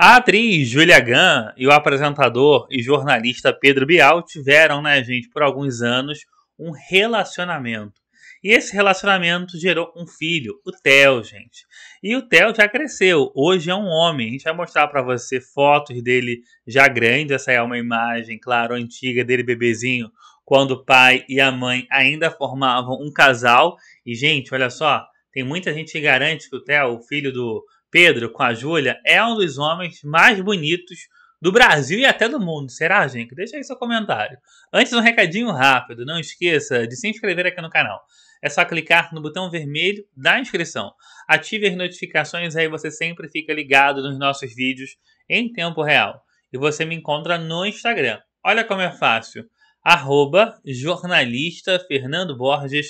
A atriz Julia Gann e o apresentador e jornalista Pedro Bial tiveram, né, gente, por alguns anos um relacionamento. E esse relacionamento gerou um filho, o Theo, gente. E o Theo já cresceu, hoje é um homem. A gente vai mostrar para você fotos dele já grande. Essa é uma imagem, claro, antiga dele bebezinho, quando o pai e a mãe ainda formavam um casal. E, gente, olha só, tem muita gente que garante que o Theo, o filho do Pedro com a Júlia, é um dos homens mais bonitos do Brasil e até do mundo. Será, gente? Deixa aí seu comentário. Antes, um recadinho rápido. Não esqueça de se inscrever aqui no canal. É só clicar no botão vermelho da inscrição. Ative as notificações, aí você sempre fica ligado nos nossos vídeos em tempo real. E você me encontra no Instagram. Olha como é fácil. Arroba jornalista Fernando Borges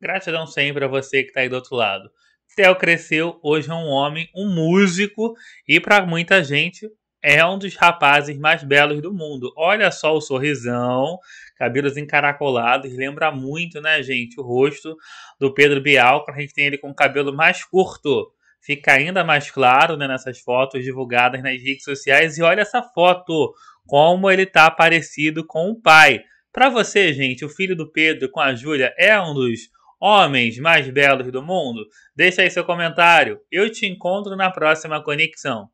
Gratidão sempre a você que está aí do outro lado. Theo cresceu, hoje é um homem, um músico e para muita gente é um dos rapazes mais belos do mundo. Olha só o sorrisão, cabelos encaracolados, lembra muito, né, gente, o rosto do Pedro Bial, que a gente tem ele com o cabelo mais curto. Fica ainda mais claro né, nessas fotos divulgadas nas redes sociais. E olha essa foto, como ele tá parecido com o pai. Para você, gente, o filho do Pedro com a Júlia é um dos homens mais belos do mundo? Deixe aí seu comentário. Eu te encontro na próxima conexão.